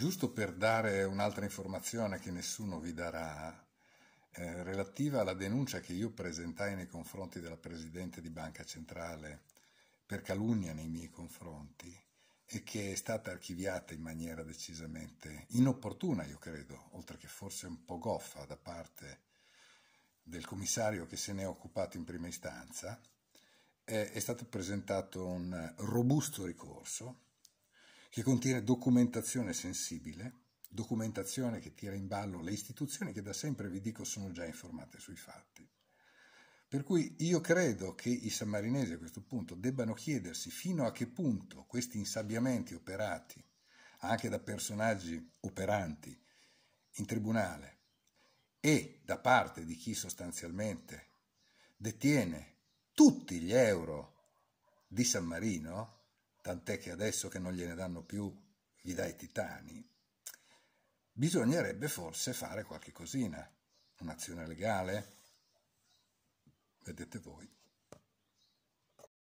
giusto per dare un'altra informazione che nessuno vi darà, eh, relativa alla denuncia che io presentai nei confronti della Presidente di Banca Centrale per calunnia nei miei confronti e che è stata archiviata in maniera decisamente inopportuna, io credo, oltre che forse un po' goffa da parte del commissario che se ne è occupato in prima istanza, è, eh, è stato presentato un robusto ricorso che contiene documentazione sensibile, documentazione che tira in ballo le istituzioni che da sempre vi dico sono già informate sui fatti. Per cui io credo che i sammarinesi a questo punto debbano chiedersi fino a che punto questi insabbiamenti operati anche da personaggi operanti in tribunale e da parte di chi sostanzialmente detiene tutti gli euro di San Marino, tant'è che adesso che non gliene danno più, gli dai titani, bisognerebbe forse fare qualche cosina, un'azione legale, vedete voi.